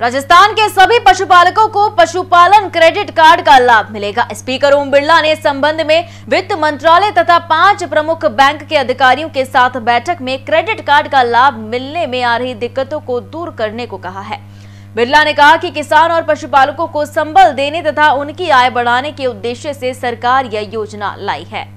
राजस्थान के सभी पशुपालकों को पशुपालन क्रेडिट कार्ड का लाभ मिलेगा स्पीकर ओम बिरला ने इस संबंध में वित्त मंत्रालय तथा पांच प्रमुख बैंक के अधिकारियों के साथ बैठक में क्रेडिट कार्ड का लाभ मिलने में आ रही दिक्कतों को दूर करने को कहा है बिरला ने कहा कि किसान और पशुपालकों को संबल देने तथा उनकी आय बढ़ाने के उद्देश्य से सरकार यह योजना लाई है